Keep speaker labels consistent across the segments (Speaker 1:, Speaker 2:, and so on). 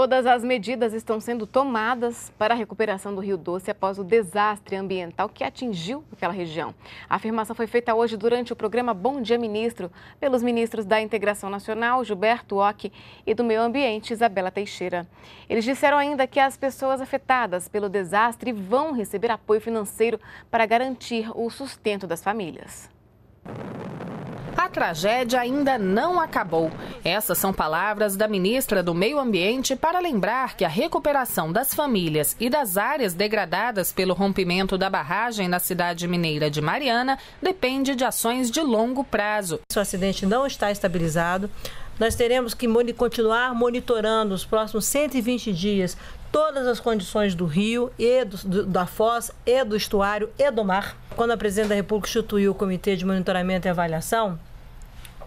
Speaker 1: Todas as medidas estão sendo tomadas para a recuperação do Rio Doce após o desastre ambiental que atingiu aquela região. A afirmação foi feita hoje durante o programa Bom Dia Ministro, pelos ministros da Integração Nacional, Gilberto Ock, e do Meio Ambiente, Isabela Teixeira. Eles disseram ainda que as pessoas afetadas pelo desastre vão receber apoio financeiro para garantir o sustento das famílias
Speaker 2: a tragédia ainda não acabou. Essas são palavras da ministra do Meio Ambiente para lembrar que a recuperação das famílias e das áreas degradadas pelo rompimento da barragem na cidade mineira de Mariana depende de ações de longo prazo. Se o acidente não está estabilizado, nós teremos que continuar monitorando os
Speaker 3: próximos 120 dias todas as condições do rio e do, da foz e do estuário e do mar. Quando a presidente da República instituiu o Comitê de Monitoramento e Avaliação,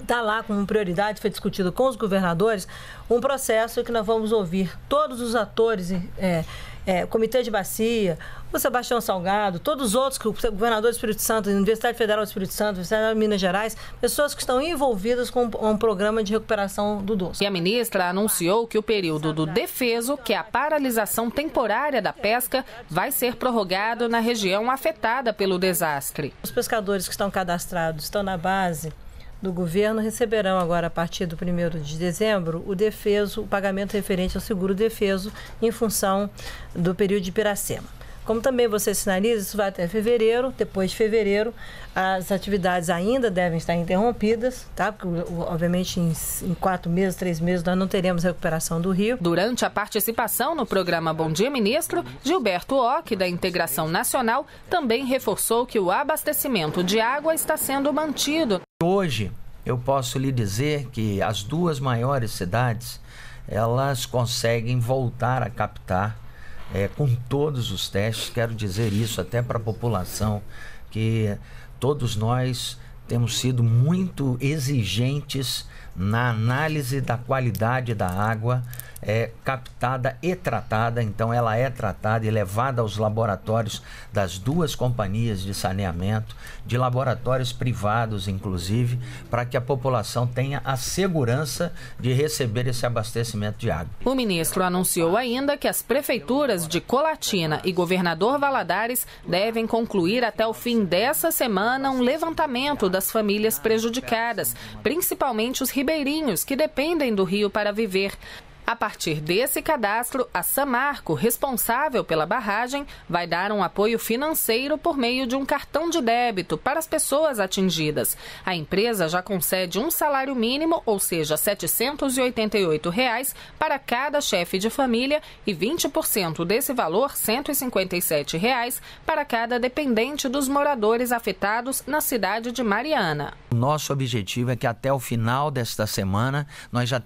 Speaker 3: está lá como prioridade, foi discutido com os governadores, um processo que nós vamos ouvir todos os atores, é, é, Comitê de Bacia, o Sebastião Salgado, todos os outros, o governador do Espírito Santo, Universidade Federal do Espírito Santo, Universidade de Minas Gerais, pessoas
Speaker 2: que estão envolvidas com um programa de recuperação do doce. E a ministra anunciou que o período do defeso, que é a paralisação temporária da pesca, vai ser prorrogado na região afetada pelo desastre. Os pescadores que estão cadastrados estão na base
Speaker 3: do governo receberão agora, a partir do 1 de dezembro, o defeso, o pagamento referente ao seguro defeso em função do período de Piracema. Como também você sinaliza, isso vai até fevereiro. Depois de fevereiro, as atividades ainda devem estar interrompidas,
Speaker 2: tá? Porque, obviamente, em, em quatro meses, três meses, nós não teremos recuperação do Rio. Durante a participação no programa Bom Dia Ministro, Gilberto Ock, da Integração Nacional, também reforçou que o abastecimento de água está sendo mantido.
Speaker 4: Hoje eu posso lhe dizer que as duas maiores cidades elas conseguem voltar a captar é, com todos os testes. Quero dizer isso até para a população que todos nós temos sido muito exigentes na análise da qualidade da água é, captada e tratada. Então, ela é tratada e levada aos laboratórios das duas companhias de saneamento, de laboratórios privados, inclusive, para que a população tenha a segurança de receber esse abastecimento de água. O
Speaker 2: ministro anunciou ainda que as prefeituras de Colatina e Governador Valadares devem concluir até o fim dessa semana um levantamento da das famílias prejudicadas, principalmente os ribeirinhos que dependem do rio para viver. A partir desse cadastro, a Samarco, responsável pela barragem, vai dar um apoio financeiro por meio de um cartão de débito para as pessoas atingidas. A empresa já concede um salário mínimo, ou seja, R$ 788, reais, para cada chefe de família e 20% desse valor, R$ 157, reais, para cada dependente dos moradores afetados na cidade de Mariana.
Speaker 4: Nosso objetivo é que até o final desta semana nós já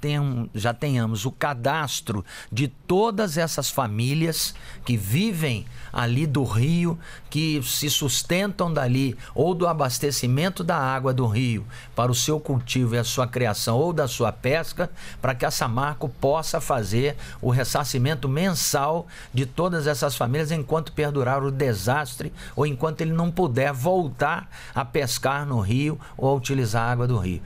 Speaker 4: já tenhamos o cadastro cadastro de todas essas famílias que vivem ali do rio, que se sustentam dali ou do abastecimento da água do rio para o seu cultivo e a sua criação ou da sua pesca, para que a Samarco possa fazer o ressarcimento mensal de todas essas famílias enquanto perdurar o desastre ou enquanto ele não puder voltar a pescar no rio ou a utilizar a água do rio.